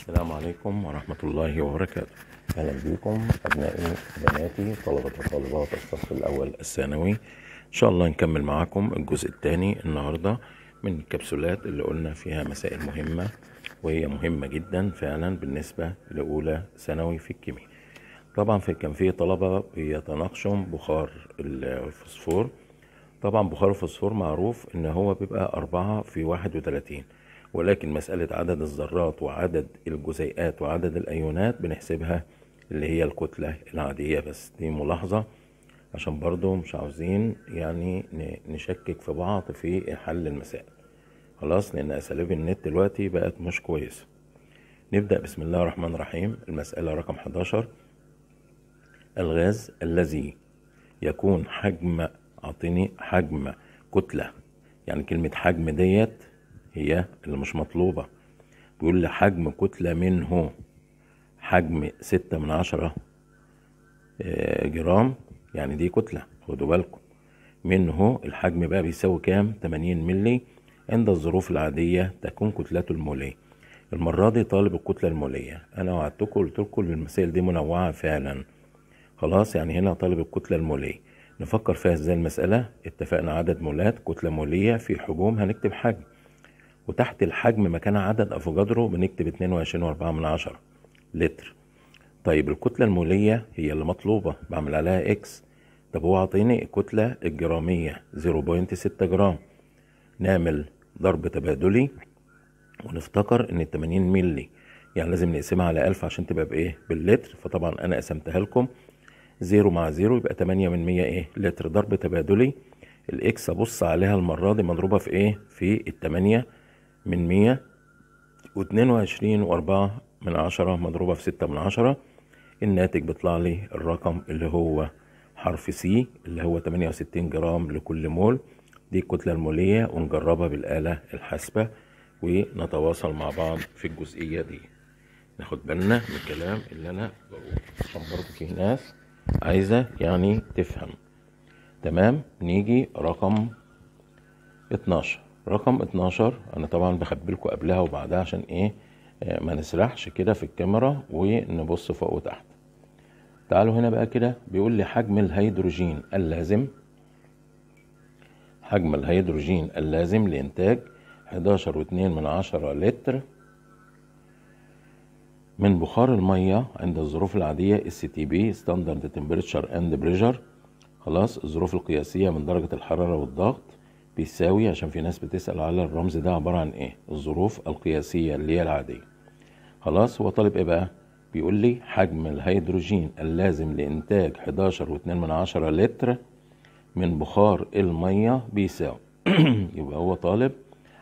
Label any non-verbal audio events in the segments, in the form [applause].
السلام عليكم ورحمة الله وبركاته أهلا بكم أبنائي بناتي طلبة وطالبات الصف الأول الثانوي إن شاء الله نكمل معاكم الجزء الثاني النهاردة من الكبسولات اللي قلنا فيها مسائل مهمة وهي مهمة جدا فعلا بالنسبة لأولى ثانوي في الكيمياء طبعا في كان في طلبة بيتناقشوا بخار الفوسفور طبعا بخار الفوسفور معروف ان هو بيبقى أربعة في واحد وتلاتين ولكن مسألة عدد الذرات وعدد الجزيئات وعدد الأيونات بنحسبها اللي هي الكتلة العادية بس دي ملاحظة عشان برضو مش عاوزين يعني نشكك في بعض في حل المسائل خلاص لأن أساليب النت دلوقتي بقت مش كويسة نبدأ بسم الله الرحمن الرحيم المسألة رقم 11 الغاز الذي يكون حجم أعطيني حجم كتلة يعني كلمة حجم ديت هي اللي مش مطلوبة بيقول لي حجم كتلة منه حجم ستة من عشرة آه، جرام يعني دي كتلة خدوا بالكم منه الحجم بقى بيساوي كام تمانين ملي عند الظروف العادية تكون كتلته المولية المرة دي طالب الكتلة المولية أنا وعدتكم قلت لكم المسائل دي منوعة فعلا خلاص يعني هنا طالب الكتلة المولية نفكر فيها ازاي المسألة اتفقنا عدد مولات كتلة مولية في حجوم هنكتب حجم وتحت الحجم مكان عدد افوكادرو بنكتب 22.4 لتر طيب الكتلة المولية هي اللي مطلوبة بعمل عليها اكس طب هو عطيني الكتلة الجرامية 0.6 جرام نعمل ضرب تبادلي ونفتكر ان 80 ملي يعني لازم نقسمها على 1000 عشان تبقى بايه باللتر فطبعا انا قسمتها لكم 0 مع 0 يبقى 8 من 100 ايه لتر ضرب تبادلي الاكس ابص عليها المرة دي مضروبة في ايه في التمانية من مية واتنين وعشرين وأربعة من عشرة مضروبة في ستة من عشرة الناتج بيطلع لي الرقم اللي هو حرف سي اللي هو تمانية وستين جرام لكل مول دي الكتلة المولية ونجربها بالآلة الحاسبة ونتواصل مع بعض في الجزئية دي ناخد بالنا من الكلام اللي أنا بقوله عشان برضه في ناس عايزة يعني تفهم تمام نيجي رقم اتناشر رقم 12 انا طبعا بخبركم قبلها وبعدها عشان ايه آه، ما نسرحش كده في الكاميرا ونبص فوق وتحت تعالوا هنا بقى كده بيقول لي حجم الهيدروجين اللازم حجم الهيدروجين اللازم لإنتاج 11.2 من عشرة لتر من بخار المية عند الظروف العادية STP Standard Temperature ستاندرد Pressure اند بريشر خلاص الظروف القياسية من درجة الحرارة والضغط بيساوي عشان في ناس بتسأل على الرمز ده عبارة عن ايه الظروف القياسية اللي هي العادية خلاص هو طالب ايه بقى بيقول لي حجم الهيدروجين اللازم لإنتاج 11 من عشرة لتر من بخار المية بيساوي [clears throat] يبقى هو طالب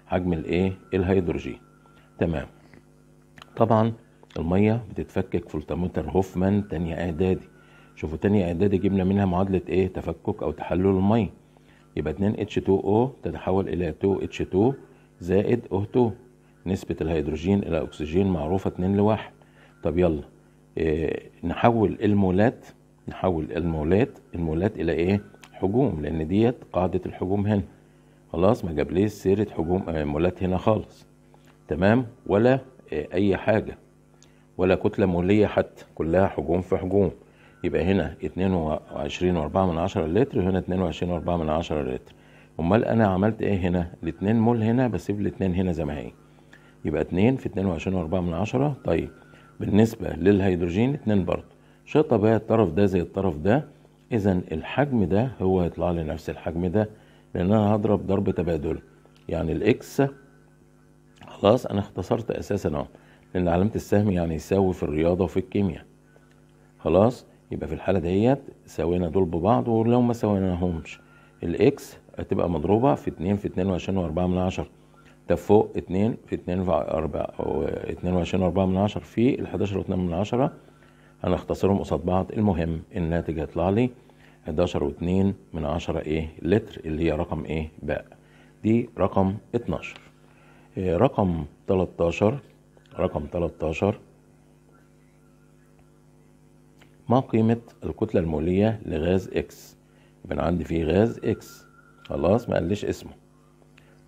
حجم الايه الهيدروجين تمام طبعا المية بتتفكك في التموتر هوفمان تانية اعدادي شوفوا تانية اعدادي جبنا منها معادلة ايه تفكك او تحلل المية يبقى 2 H2O تتحول إلى 2 H2 زائد O2 نسبة الهيدروجين إلى أكسجين معروفة 2 لواحد طب يلا إيه نحول المولات نحول المولات المولات إلى إيه؟ حجوم لأن ديت قاعدة الحجوم هنا خلاص ما جابليش سيرة حجوم آه، مولات هنا خالص تمام ولا آه، أي حاجة ولا كتلة مولية حتى كلها حجوم في حجوم يبقى هنا 22.4 من عشرة لتر وهنا 22.4 من عشرة لتر امال انا عملت ايه هنا الاتنين مول هنا بسيب الاتنين هنا زي ما هي يبقى 2 في 22.4 من عشرة طيب بالنسبه للهيدروجين 2 برضه شيء بقى الطرف ده زي الطرف ده اذا الحجم ده هو هيطلع لي نفس الحجم ده لان انا هضرب ضرب تبادل يعني الاكس خلاص انا اختصرت اساسا اهو لان علامه السهم يعني يساوي في الرياضه وفي الكيمياء خلاص يبقى في الحاله ديت سوينا دول ببعض ولو ما سويناهمش الاكس هتبقى مضروبه في 2 في 22 و4 من 10 ده فوق 2 في 2 في 4 و 22 و4 من 10 في ال 11 و2 من 10 هنختصرهم قصاد بعض المهم الناتج هيطلع لي 11 و2 من 10 ايه لتر اللي هي رقم ايه باء دي رقم 12 آه، رقم 13 رقم 13 ما قيمة الكتلة المولية لغاز إكس يبقى أنا عندي فيه غاز إكس خلاص ما قاليش اسمه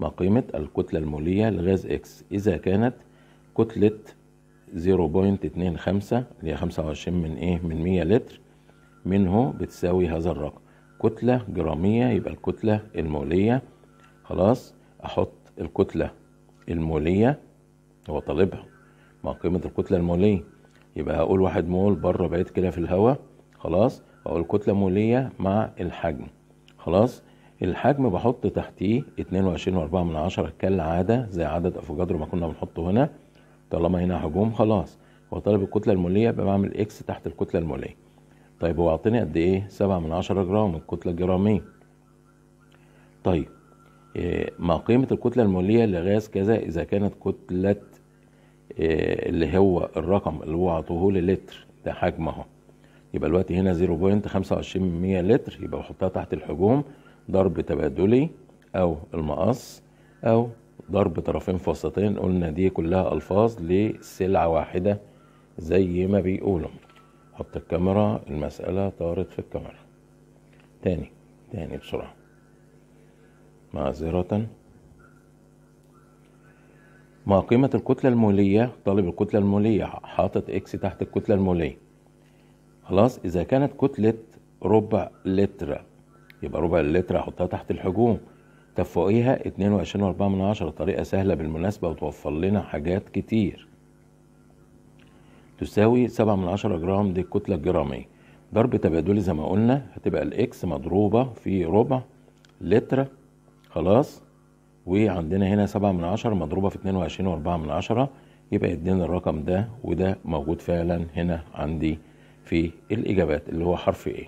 ما قيمة الكتلة المولية لغاز إكس إذا كانت كتلة 0.25 اللي هي 25 من إيه من 100 لتر منه بتساوي هذا الرقم كتلة جرامية يبقى الكتلة المولية خلاص أحط الكتلة المولية هو طالبها ما قيمة الكتلة المولية يبقى هقول واحد مول بره بعيد كده في الهواء خلاص واقول كتلة مولية مع الحجم خلاص الحجم بحط تحتيه 22.4 من عشرة كالعادة زي عدد افوجادرو ما كنا بنحطه هنا طالما هنا حجوم خلاص وطالب الكتلة المولية بعمل اكس تحت الكتلة المولية طيب هو اعطيني قد ايه سبعة من عشرة جرام الكتلة الجرامية طيب إيه، ما قيمة الكتلة المولية لغاز كذا إذا كانت كتلة إيه، اللي هو الرقم اللي هو عطوه لي لتر ده حجم اهو يبقى الوقت هنا 0.25 لتر يبقى بحطها تحت الحجوم ضرب تبادلي او المقص او ضرب طرفين فاصلتين قلنا دي كلها الفاظ لسلعه واحده زي ما بيقولوا حط الكاميرا المساله طارت في الكاميرا تاني تاني بسرعه معذره ما قيمة الكتلة المولية طالب الكتلة المولية حاطط اكس تحت الكتلة المولية خلاص إذا كانت كتلة ربع لتر يبقى ربع اللتر أحطها تحت الحجوم طب فوقيها 22.4 من عشرة طريقة سهلة بالمناسبة وتوفر لنا حاجات كتير تساوي 7 من عشرة جرام دي الكتلة الجرامية ضرب تبادلي زي ما قلنا هتبقى الإكس مضروبة في ربع لتر خلاص وعندنا هنا سبعة من عشرة مضروبة في اتنين وعشرين واربعة من عشرة يبقى يدينا الرقم ده وده موجود فعلا هنا عندي في الإجابات اللي هو حرف A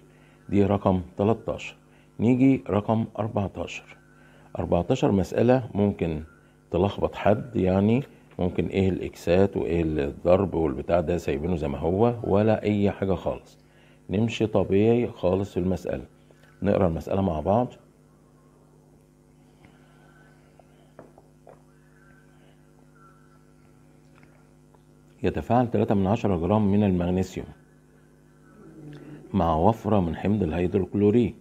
دي رقم 13 نيجي رقم 14 14 مسألة ممكن تلخبط حد يعني ممكن ايه الاكسات وايه الضرب والبتاع ده سايبينه زي ما هو ولا اي حاجه خالص نمشي طبيعي خالص في المساله نقرا المساله مع بعض يتفاعل 3 جرام من المغنيسيوم مع وفرة من حمض الهيدروكلوري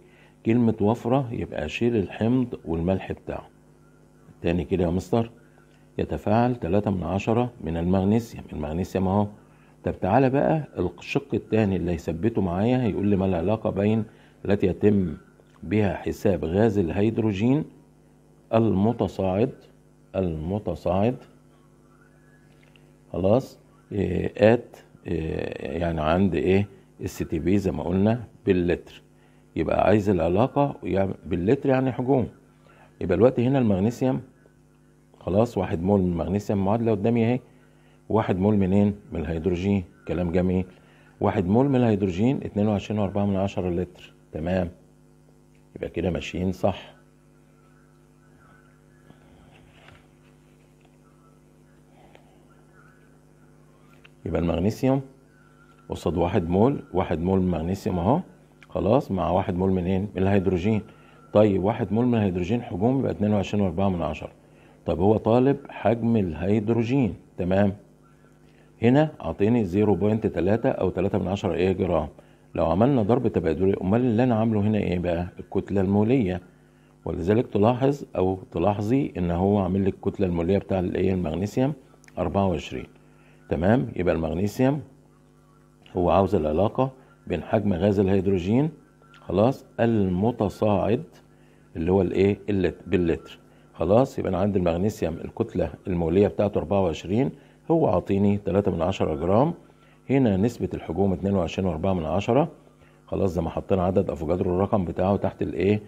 كلمة وفرة يبقى شيل الحمض والملح بتاعه تاني كده يا مستر يتفاعل 3 من عشرة من المغنيسيوم المغنيسيوم اهو طب تعالى بقى الشق التاني اللي هيثبته معايا هيقول لي ما العلاقة بين التي يتم بها حساب غاز الهيدروجين المتصاعد المتصاعد خلاص ات آه، آه، يعني عند ايه اس تي بي زي ما قلنا باللتر يبقى عايز العلاقه باللتر يعني حجوم يبقى الوقت هنا المغنيسيوم خلاص واحد مول من المغنيسيوم معادله قدامي اهي واحد مول منين من الهيدروجين كلام جميل واحد مول من الهيدروجين اتنين وعشرين واربعة من عشرة لتر تمام يبقى كده ماشيين صح يبقى المغنيسيوم قصاد واحد مول واحد مول من المغنيسيوم اهو خلاص مع واحد مول منين من الهيدروجين طيب واحد مول من الهيدروجين حجمه يبقى 22.4 من عشرة طب هو طالب حجم الهيدروجين تمام هنا اعطيني 0.3 او 3 من عشرة ايه جرام لو عملنا ضرب تبادلي امال اللي انا عامله هنا ايه بقى الكتله الموليه ولذلك تلاحظ او تلاحظي ان هو عامل لي الكتله الموليه بتاع الايه المغنيسيوم 24 تمام يبقى المغنيسيوم هو عاوز العلاقه بين حجم غاز الهيدروجين خلاص المتصاعد اللي هو الايه باللتر خلاص يبقى انا عندي المغنيسيوم الكتله الموليه بتاعته 24 هو عاطيني 3 من 10 جرام هنا نسبه الحجوم 22.4 من 10 خلاص زي ما حطينا عدد افوجادرو الرقم بتاعه تحت الايه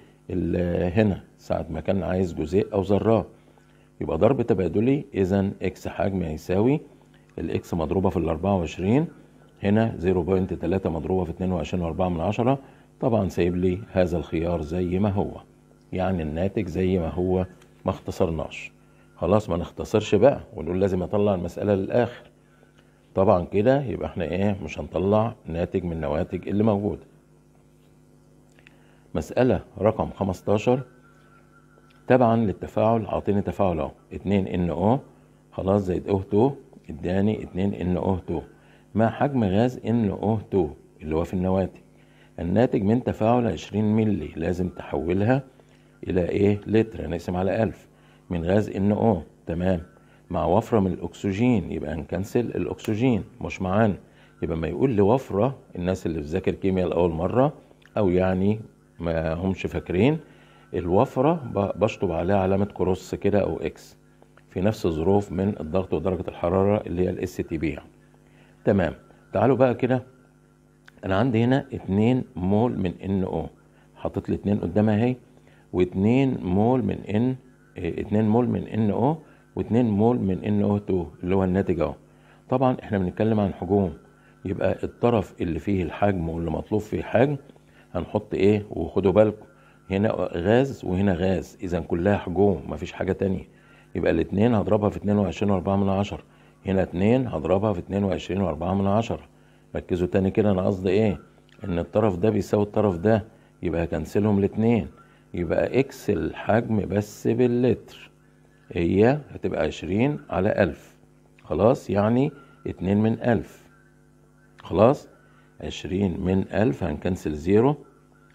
هنا ساعه ما كان عايز جزيء او ذرات يبقى ضرب تبادلي اذا اكس حجم هيساوي الاكس مضروبه في ال 24 هنا 0.3 مضروبه في 22.4 من عشرة طبعا سايب لي هذا الخيار زي ما هو يعني الناتج زي ما هو ما اختصرناش خلاص ما نختصرش بقى ونقول لازم اطلع المساله للاخر طبعا كده يبقى احنا ايه مش هنطلع ناتج من النواتج اللي موجوده مساله رقم 15 تبعا للتفاعل اعطيني تفاعل اهو 2 ان او خلاص زائد او 2 اداني 2 ان او مع حجم غاز ان او 2 اللي هو في النواتج الناتج من تفاعل 20 ملي لازم تحولها الى ايه لتر نقسم على 1000 من غاز ان او تمام مع وفرة من الأكسجين يبقى هنكنسل الأكسجين مش معانا يبقى ما يقول لي وفرة الناس اللي بتذاكر كيمياء لأول مرة أو يعني ما همش فاكرين الوفرة بشطب عليها علامة كروس كده أو إكس في نفس الظروف من الضغط ودرجة الحرارة اللي هي الاس تي بي يعني. تمام تعالوا بقى كده انا عندي هنا 2 مول من ان او حاطط لي 2 قدامها اهي و2 مول من ان آه، 2 مول من ان او و2 مول من ان او 2 اللي هو الناتج اهو طبعا احنا بنتكلم عن حجوم يبقى الطرف اللي فيه الحجم واللي مطلوب فيه حجم هنحط ايه وخدوا بالكم هنا غاز وهنا غاز اذا كلها حجوم مفيش حاجه تانية يبقى الاتنين هضربها في اتنين وعشرين واربعة من عشرة هنا اتنين هضربها في اتنين وعشرين واربعة من عشرة ركزوا تاني كده انا قصدي ايه ان الطرف ده بيساوي الطرف ده يبقى هكنسلهم الاتنين يبقى اكس الحجم بس باللتر هي هتبقى عشرين على الف خلاص يعني اتنين من الف خلاص عشرين من الف هنكنسل زيرو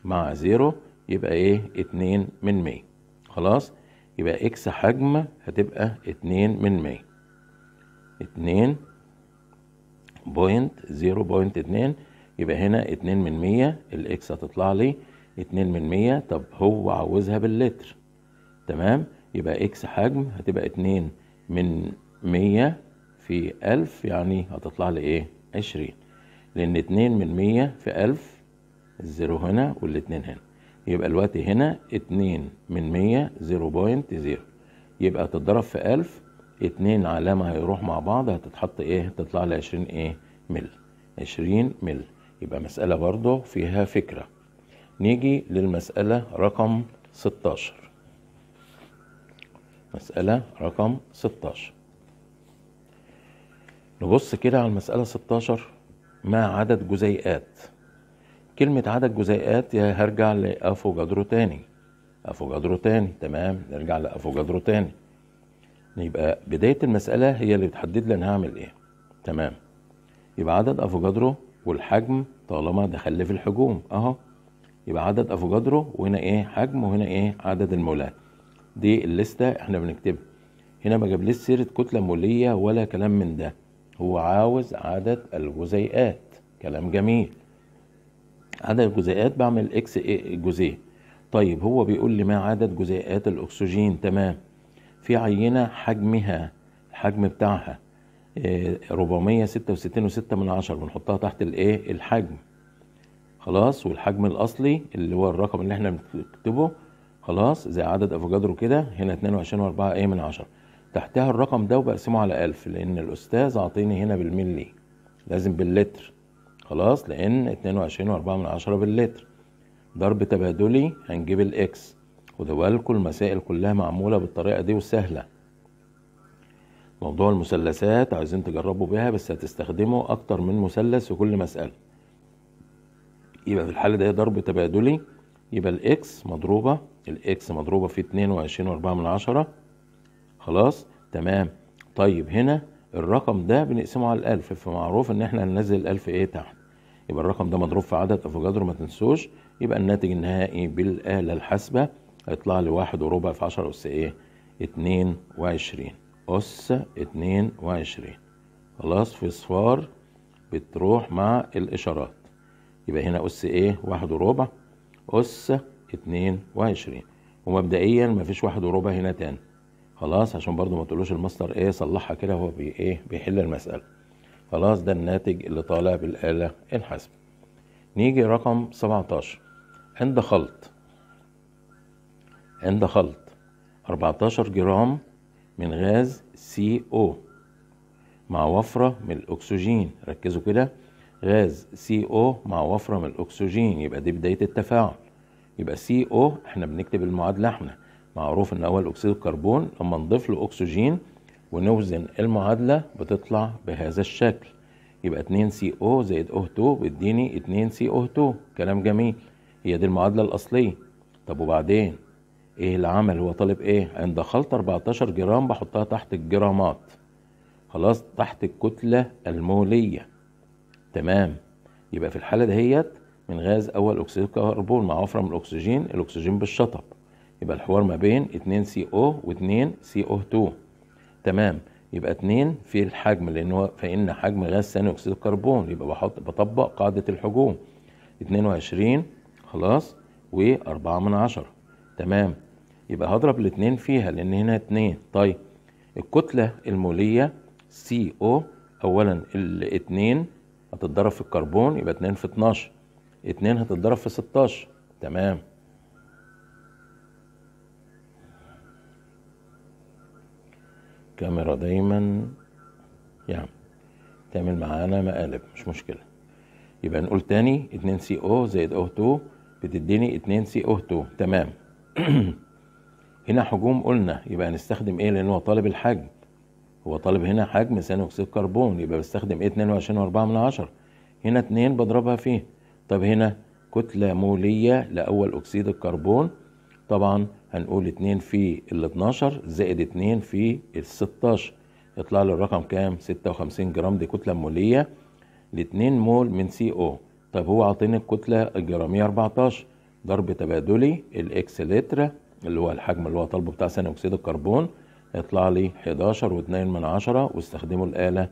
مع زيرو يبقى ايه اتنين من مية خلاص يبقى اكس حجم هتبقى اتنين من مية اتنين بوينت زيرو بوينت اتنين يبقى هنا اتنين من مية الاكس هتطلع لي اتنين من مية طب هو عاوزها باللتر تمام يبقى اكس حجم هتبقى اتنين من مية في ألف يعني هتطلع لي ايه عشرين لأن اتنين من مية في ألف الزيرو هنا والاتنين هنا يبقى الوقت هنا اتنين من مية زيرو بوينت زيرو يبقى تتضرب في ألف اتنين علامة هيروح مع بعض هتتحط ايه تطلع لي عشرين ايه مل عشرين مل يبقى مسألة برضه فيها فكرة نيجي للمسألة رقم ستاشر مسألة رقم 16 نبص كده على المسألة 16 ما عدد جزيئات كلمة عدد جزيئات هرجع لأفوجادرو تاني أفوجادرو تاني تمام نرجع لأفوجادرو تاني يبقى بداية المسألة هي اللي بتحدد لي أنا هعمل إيه تمام يبقى عدد أفوجادرو والحجم طالما دخل في الحجوم أهو يبقى عدد أفوجادرو وهنا إيه حجم وهنا إيه عدد المولات دي الليستة إحنا بنكتبها هنا ما جابليش سيرة كتلة مولية ولا كلام من ده هو عاوز عدد الجزيئات كلام جميل عدد الجزيئات بعمل اكس جزيء طيب هو بيقول لي ما عدد جزيئات الاكسجين تمام في عينه حجمها الحجم بتاعها 466 آه، و6 من عشر بنحطها تحت الايه الحجم خلاص والحجم الاصلي اللي هو الرقم اللي احنا بنكتبه خلاص زي عدد افوكادرو كده هنا 22 و4 ايه من عشرة تحتها الرقم ده وبقسمه على 1000 لان الاستاذ اعطيني هنا بالملي لازم باللتر خلاص لان واربعة من عشرة باللتر ضرب تبادلي هنجيب الاكس خدوا بالكم المسائل كلها معموله بالطريقه دي وسهله موضوع المثلثات عايزين تجربوا بيها بس هتستخدموا اكتر من مثلث في كل مساله يبقى في الحاله ده ضرب تبادلي يبقى الاكس مضروبه الاكس مضروبه في واربعة من عشرة خلاص تمام طيب هنا الرقم ده بنقسمه على الألف فمعروف إن إحنا هننزل الألف إيه تحت يبقى الرقم ده مضروب في عدد أفوكادرو ما تنسوش يبقى الناتج النهائي بالآلة الحاسبة هيطلع لي واحد وربع في عشرة أس إيه اتنين وعشرين أس اتنين وعشرين خلاص في صفار بتروح مع الإشارات يبقى هنا أس إيه واحد وربع أس اتنين وعشرين ومبدئيا مفيش واحد وربع هنا تاني خلاص عشان برضو ما تقولوش المصدر ايه صلحها كده هو بي ايه بيحل المسألة خلاص ده الناتج اللي طالع بالآلة الحاسبة نيجي رقم 17 عند خلط عند خلط 14 جرام من غاز سي او مع وفرة من الأكسجين ركزوا كده غاز سي او مع وفرة من الأكسجين يبقى دي بداية التفاعل يبقى سي او احنا بنكتب المعادلة احنا معروف ان اول اكسيد الكربون لما نضيف له اكسجين ونوزن المعادله بتطلع بهذا الشكل يبقى 2 سي او زائد او 2 بيديني 2 سي او 2 كلام جميل هي دي المعادله الاصليه طب وبعدين ايه اللي عمل هو طالب ايه عند خلط 14 جرام بحطها تحت الجرامات خلاص تحت الكتله الموليه تمام يبقى في الحاله دهيت من غاز اول اكسيد الكربون مع وفره من الاكسجين الاكسجين بالشطب يبقى الحوار ما بين 2 سي او و2 سي او 2 تمام يبقى 2 في الحجم لان هو فان حجم غاز ثاني اكسيد الكربون يبقى بحط بطبق قاعده الحجوم 22 خلاص و4 من عشرة تمام يبقى هضرب الاثنين فيها لان هنا 2 طيب الكتلة المولية سي او اولا 2 هتتضرب في الكربون يبقى 2 في 12 2 هتتضرب في 16 تمام الكاميرا دايما يعني تعمل معانا مقالب مش مشكلة يبقى نقول تاني 2 سي او زائد او 2 بتديني 2 سي او 2 تمام [clears throat] هنا حجوم قلنا يبقى هنستخدم ايه لان هو طالب الحجم هو طالب هنا حجم ثاني اكسيد الكربون يبقى بستخدم ايه اتنين وعشرين واربعة من 10 هنا 2 بضربها فيه طب هنا كتله موليه لاول اكسيد الكربون طبعا هنقول 2 في ال 12 زائد 2 في ال 16 يطلع له الرقم كام 56 جرام دي كتله موليه ل 2 مول من سي او طب هو عاطيني الكتله الجراميه 14 ضرب تبادلي الاكس لتر اللي هو الحجم اللي هو طالبه بتاع ثاني اكسيد الكربون يطلع لي 11 و2 من 10 واستخدموا الاله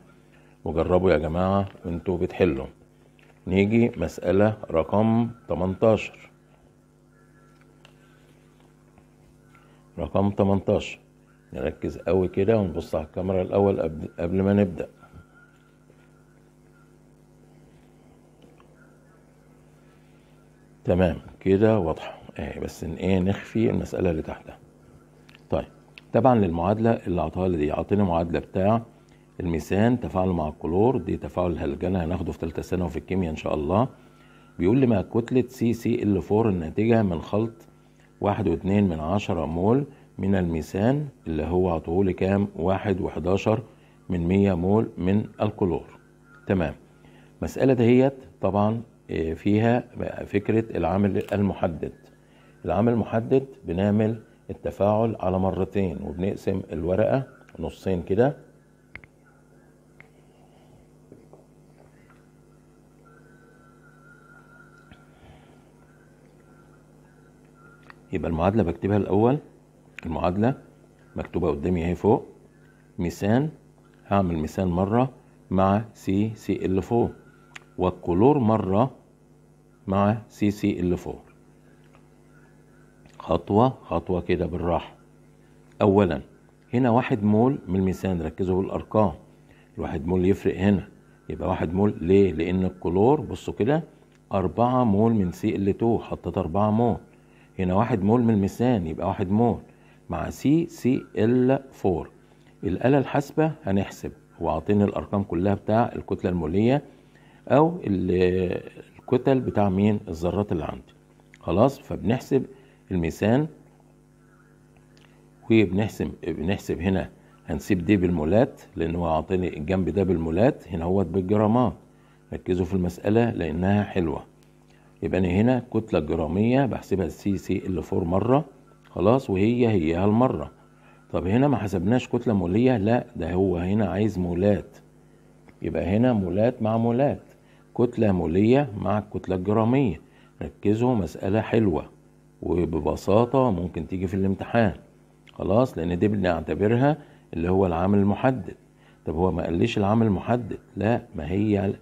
وجربوا يا جماعه وانتوا بتحلوا نيجي مساله رقم 18 رقم 18 نركز قوي كده ونبص على الكاميرا الأول قبل, ما نبدأ تمام كده واضحة اهي بس ان ايه نخفي المسألة اللي تحتها طيب تبعا للمعادلة اللي عطاها لي دي عطيني معادلة بتاع الميثان تفاعل مع الكلور دي تفاعل الهلجنة هناخده في ثالثة ثانوي في الكيمياء ان شاء الله بيقول لي ما كتلة سي سي ال 4 الناتجة من خلط واحد واتنين من عشرة مول من الميثان اللي هو طول كام واحد وحداشر من مية مول من الكلور تمام مسألة دهيت طبعا آه، فيها فكرة العمل المحدد العمل المحدد بنعمل التفاعل على مرتين وبنقسم الورقة نصين كده يبقى المعادلة بكتبها الأول المعادلة مكتوبة قدامي اهي فوق ميسان هعمل ميسان مرة مع سي سي ال فور والكلور مرة مع سي سي ال فور خطوة خطوة كده بالراحة أولا هنا واحد مول من الميثان ركزوا بالأرقام الواحد مول يفرق هنا يبقى واحد مول ليه؟ لأن الكلور بصوا كده أربعة مول من سي ال تو حطيت أربعة مول هنا واحد مول من الميثان يبقى واحد مول مع سي سي ال 4 الآلة الحاسبة هنحسب هو عاطيني الأرقام كلها بتاع الكتلة المولية أو الكتل بتاع مين الذرات اللي عندي خلاص فبنحسب الميثان وبنحسب بنحسب هنا هنسيب دي بالمولات لأن هو عاطيني الجنب ده بالمولات هنا هو بالجرامات ركزوا في المسألة لأنها حلوة يبقى انا هنا كتله جراميه بحسبها السي سي ال 4 مره خلاص وهي هيها المره طب هنا ما حسبناش كتله موليه لا ده هو هنا عايز مولات يبقى هنا مولات مع مولات كتله موليه مع الكتله الجراميه ركزوا مساله حلوه وببساطه ممكن تيجي في الامتحان خلاص لان دي بنعتبرها اللي هو العامل المحدد طب هو ما قاليش العامل المحدد لا ما هي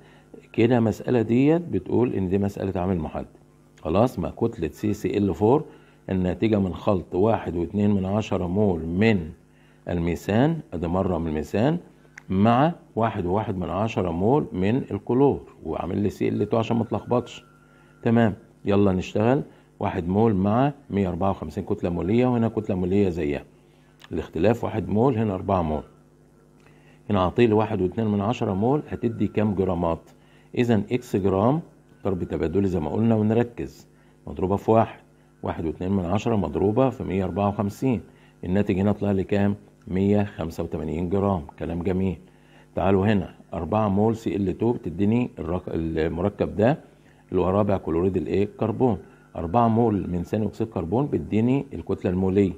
كده المساله ديت بتقول ان دي مساله عامل محدد خلاص ما كتله سي سي ال 4 الناتجه من خلط واحد واتنين من عشرة مول من الميثان ادي مره من الميثان مع واحد وواحد من عشرة مول من الكلور وعامل لي سي ال 2 عشان ما تلخبطش تمام يلا نشتغل واحد مول مع 154 كتلة مولية وهنا كتلة مولية زيها الاختلاف واحد مول هنا أربعة مول هنا عطيل واحد واتنين من عشرة مول هتدي كام جرامات إذا إكس جرام ضرب تبادلي زي ما قلنا ونركز مضروبة في واحد واحد واتنين من عشرة مضروبة في مية أربعة وخمسين الناتج هنا طلع لي كام؟ مية خمسة وتمانين جرام كلام جميل تعالوا هنا أربعة مول سي ال 2 بتديني المركب ده اللي هو رابع كلوريد الايه؟ كربون أربعة مول من ثاني أكسيد كربون بتديني الكتلة المولية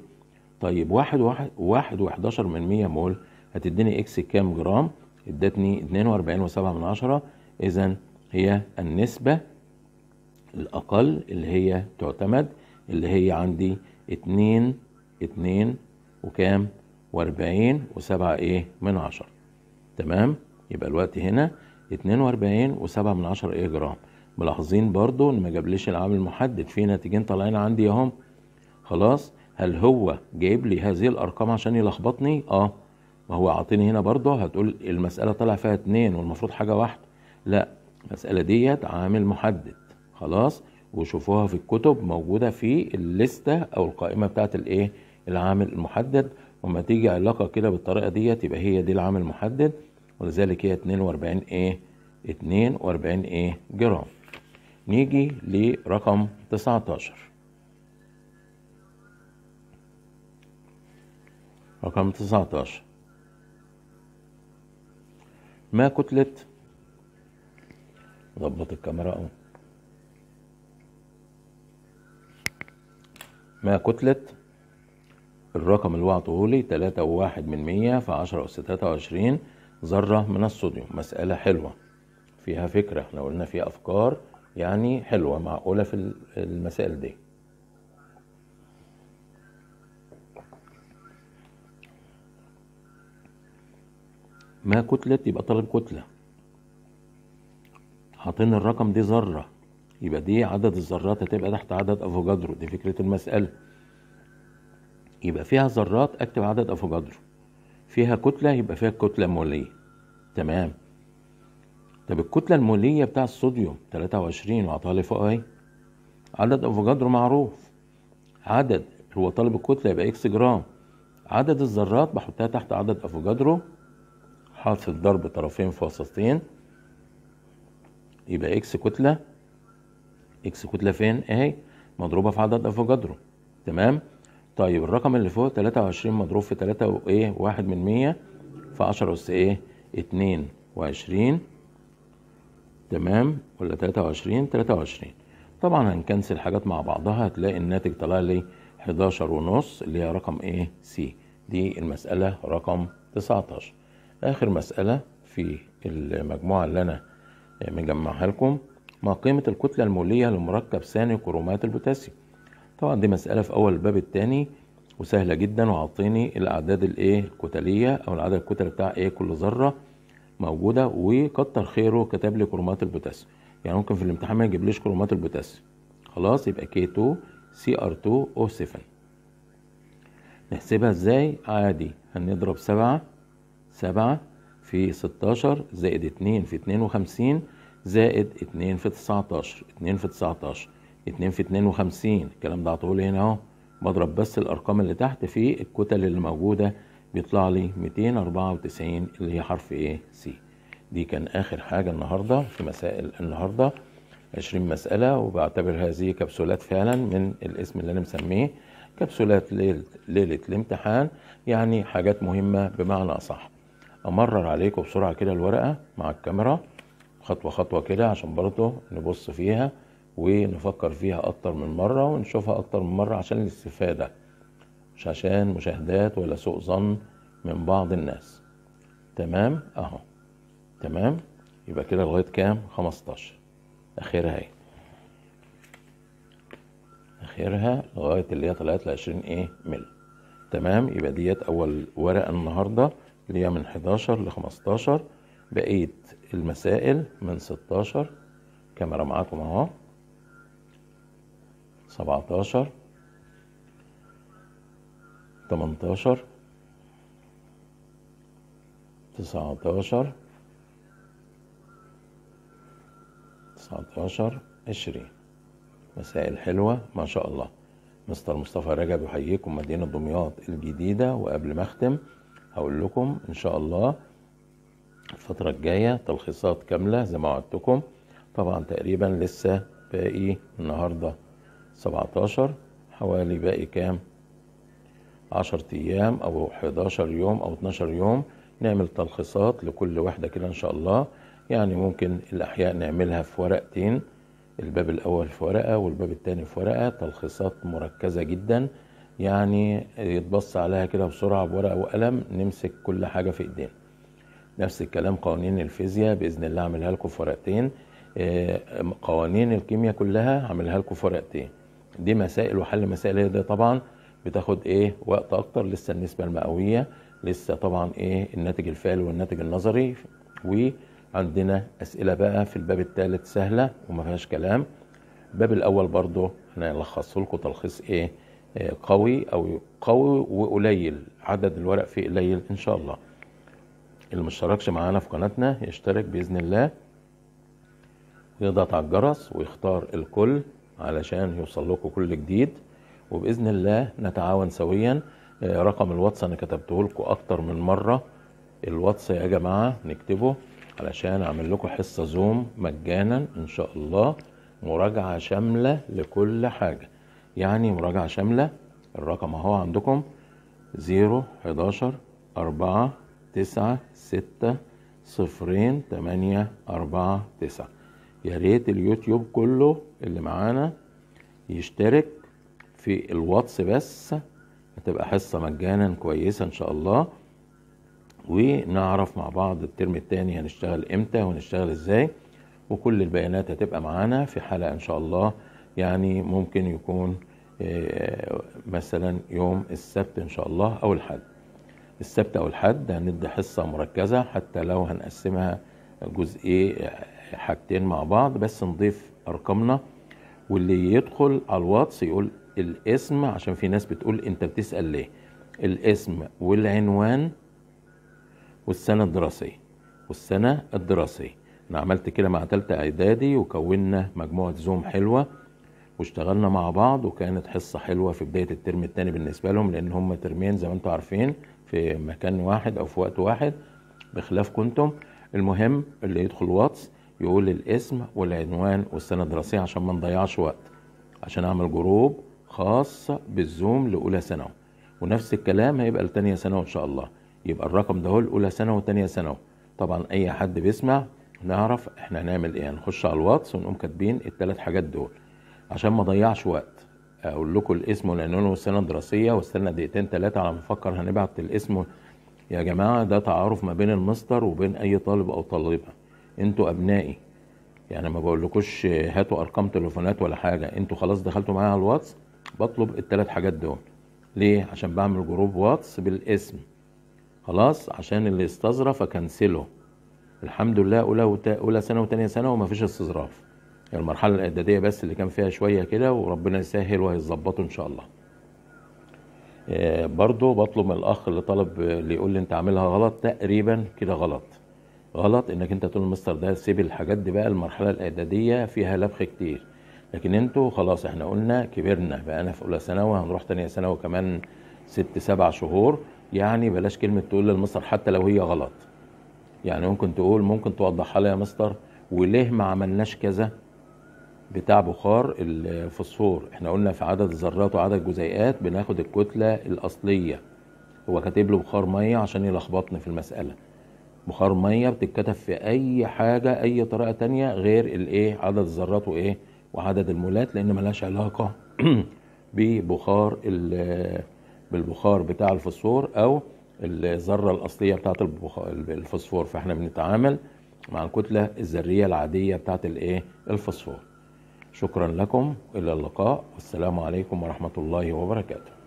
طيب واحد واحد واحد وحداشر من مية مول هتديني إكس كام جرام؟ ادتني اتنين وأربعين وسبعة من عشرة إذا هي النسبة الأقل اللي هي تعتمد اللي هي عندي اتنين اتنين وكام واربعين وسبعة ايه من عشرة تمام يبقى الوقت هنا اتنين واربعين وسبعة من عشرة ايه جرام ملاحظين برضو ان ما جابليش العامل المحدد في ناتجين طالعين عندي اهم خلاص هل هو جايب لي هذه الارقام عشان يلخبطني اه ما هو عاطيني هنا برضه هتقول المساله طلع فيها اتنين والمفروض حاجه واحده لا المسألة ديت عامل محدد خلاص وشوفوها في الكتب موجودة في الليستة أو القائمة بتاعت الإيه العامل المحدد وما تيجي علاقة كده بالطريقة ديت يبقى هي دي العامل المحدد ولذلك هي 42 إيه 42 إيه جرام نيجي لرقم 19 رقم 19 ما كتلة ظبط الكاميرا اهو ما كتلة الرقم اللي هو لي تلاتة وواحد من مية في عشرة أس تلاتة وعشرين ذرة من الصوديوم مسألة حلوة فيها فكرة احنا قلنا فيها أفكار يعني حلوة معقولة في المسائل دي ما كتلة يبقى طالب كتلة حاطين الرقم دي ذره يبقى دي عدد الذرات هتبقى تحت عدد افوجادرو دي فكره المساله يبقى فيها ذرات اكتب عدد افوجادرو فيها كتله يبقى فيها الكتله الموليه تمام طب الكتله الموليه بتاع الصوديوم 23 وعطاها لي فوق اهي عدد افوجادرو معروف عدد هو طالب الكتله يبقى اكس جرام عدد الذرات بحطها تحت عدد افوجادرو حاصل ضرب طرفين في وسطين يبقى اكس كتله اكس كتله فين اهي مضروبه في عدد افوجادرو تمام طيب الرقم اللي فوق 23 مضروب في 3 وايه 1 من 100 في 10 اس ايه 22 تمام ولا 23 23 طبعا هنكنسل حاجات مع بعضها هتلاقي الناتج طلع لي 11 ونص اللي هي رقم ايه سي دي المسألة رقم 19 آخر مسألة في المجموعة اللي أنا مجمعها يعني لكم ما قيمة الكتلة المولية لمركب ثاني كرومات البوتاسيوم طبعا دي مسألة في أول الباب الثاني وسهلة جدا وعطيني الأعداد الإيه الكتلية أو العدد الكتلي بتاع إيه كل ذرة موجودة وكتر خيره كتب لي كرومات البوتاسيوم يعني ممكن في الامتحان ما يجيبليش كرومات البوتاسيوم خلاص يبقي كي 2 سي ار 2 او 7 نحسبها ازاي عادي هنضرب سبعة سبعة في 16 زائد 2 في 52 زائد 2 في 19 2 في 19 2 في 52 الكلام ده هتقول هنا اهو بضرب بس الارقام اللي تحت في الكتل اللي موجوده بيطلع لي 294 اللي هي حرف ايه سي دي كان اخر حاجه النهارده في مسائل النهارده 20 مساله وبعتبر هذه كبسولات فعلا من الاسم اللي انا مسميه كبسولات ليله, ليلة الامتحان يعني حاجات مهمه بمعنى اصح امرر عليكم بسرعه كده الورقه مع الكاميرا خطوه خطوه كده عشان برضه نبص فيها ونفكر فيها اكتر من مره ونشوفها اكتر من مره عشان الاستفاده مش عشان مشاهدات ولا سوء ظن من بعض الناس تمام اهو تمام يبقى كده لغايه كام 15 اخرها اهي اخرها لغايه اللي هي طلعت ل 20 ايه مل تمام يبقى ديت اول ورقه النهارده اللي من 11 ل 15 بقية المسائل من 16 كاميرا معاكم اهو 17 18 19 19 20 مسائل حلوة ما شاء الله مستر مصطفى رجب يحييكم مدينة دمياط الجديدة وقبل ما اختم هقول لكم ان شاء الله الفترة الجاية تلخيصات كاملة زي ما وعدتكم طبعا تقريبا لسه باقي النهاردة 17 حوالي باقي كام 10 ايام او 11 يوم او 12 يوم نعمل تلخيصات لكل واحدة كده ان شاء الله يعني ممكن الاحياء نعملها في ورقتين الباب الاول في ورقة والباب التاني في ورقة تلخيصات مركزة جدا يعني يتبص عليها كده بسرعة بورقة وقلم نمسك كل حاجة في ايدينا نفس الكلام قوانين الفيزياء بإذن الله عملها لكم في ورقتين آه، قوانين الكيمياء كلها عملها لكم في ورقتين دي مسائل وحل مسائل هي دي طبعا بتاخد ايه وقت اكتر لسه النسبة المئوية لسه طبعا ايه الناتج الفعلي والناتج النظري وعندنا اسئلة بقى في الباب الثالث سهلة وما فيهاش كلام الباب الاول برضو هنلخصه لكم تلخيص ايه قوي او قوي وقليل عدد الورق فيه قليل ان شاء الله اللي مشتركش معانا في قناتنا يشترك باذن الله ويضغط على الجرس ويختار الكل علشان يوصل لكم كل جديد وباذن الله نتعاون سويا آه، رقم الواتس انا كتبته لكم اكتر من مره الواتس يا جماعه نكتبه علشان اعمل لكم حصه زوم مجانا ان شاء الله مراجعه شامله لكل حاجه يعني مراجعة شاملة الرقم اهو عندكم زيرو حداشر أربعة تسعة ستة صفرين تمانية أربعة تسعة يا ريت اليوتيوب كله اللي معانا يشترك في الواتس بس هتبقى حصة مجانا كويسة إن شاء الله ونعرف مع بعض الترم التاني هنشتغل امتى ونشتغل ازاي وكل البيانات هتبقى معانا في حلقة ان شاء الله يعني ممكن يكون آه، مثلا يوم السبت ان شاء الله او الحد السبت او الحد هندي حصه مركزه حتى لو هنقسمها جزئي آه، حاجتين مع بعض بس نضيف ارقامنا واللي يدخل على الواتس يقول الاسم عشان في ناس بتقول انت بتسال ليه الاسم والعنوان والسنه الدراسيه والسنه الدراسيه انا عملت كده مع تالتة اعدادي وكونا مجموعه زوم حلوه واشتغلنا مع بعض وكانت حصه حلوه في بدايه الترم الثاني بالنسبه لهم لان هم ترمين زي ما انتم عارفين في مكان واحد او في وقت واحد بخلاف كنتم المهم اللي يدخل واتس يقول الاسم والعنوان والسنه الدراسيه عشان ما نضيعش وقت عشان اعمل جروب خاص بالزوم لاولى ثانوي ونفس الكلام هيبقى لثانيه ثانوي ان شاء الله يبقى الرقم ده هو الاولى ثانوي وثانيه ثانوي طبعا اي حد بيسمع نعرف احنا هنعمل ايه هنخش على الواتس ونقوم كاتبين الثلاث حاجات دول عشان ما اضيعش وقت اقول لكم الاسم والعنوان والسنه الدراسيه واستنى دقيقتين ثلاثه على ما افكر هنبعت الاسم يا جماعه ده تعارف ما بين المستر وبين اي طالب او طالبه انتوا ابنائي يعني ما بقولكوش هاتوا ارقام تليفونات ولا حاجه انتوا خلاص دخلتوا معايا على الواتس بطلب الثلاث حاجات دول ليه عشان بعمل جروب واتس بالاسم خلاص عشان اللي استظرف اكنسله الحمد لله اولى اولى سنه وثانيه سنه ومفيش استظراف يعني المرحله الاعداديه بس اللي كان فيها شويه كده وربنا يسهل وهيظبطه ان شاء الله آه، برضه بطلب من الاخ اللي طلب اللي يقول لي انت عاملها غلط تقريبا كده غلط غلط انك انت تقول مستر ده سيب الحاجات دي بقى المرحله الاعداديه فيها لبخ كتير لكن انتوا خلاص احنا قلنا كبرنا بقى انا في اولى ثانوي هنروح ثانيه ثانوي كمان ست سبع شهور يعني بلاش كلمه تقول للمستر حتى لو هي غلط يعني ممكن تقول ممكن توضحها لي يا مستر وليه ما عملناش كذا بتاع بخار الفوسفور احنا قلنا في عدد الذرات وعدد الجزيئات بناخد الكتله الاصليه هو كاتب له بخار ميه عشان يلخبطني في المساله بخار ميه بتتكتب في اي حاجه اي طريقه تانية غير الايه عدد الذرات وايه وعدد المولات لان ملهاش علاقه [clears throat] ببخار بالبخار بتاع الفوسفور او الذره الاصليه بتاعه الفوسفور فاحنا بنتعامل مع الكتله الذريه العاديه بتاعه الايه الفوسفور شكرا لكم إلى اللقاء والسلام عليكم ورحمة الله وبركاته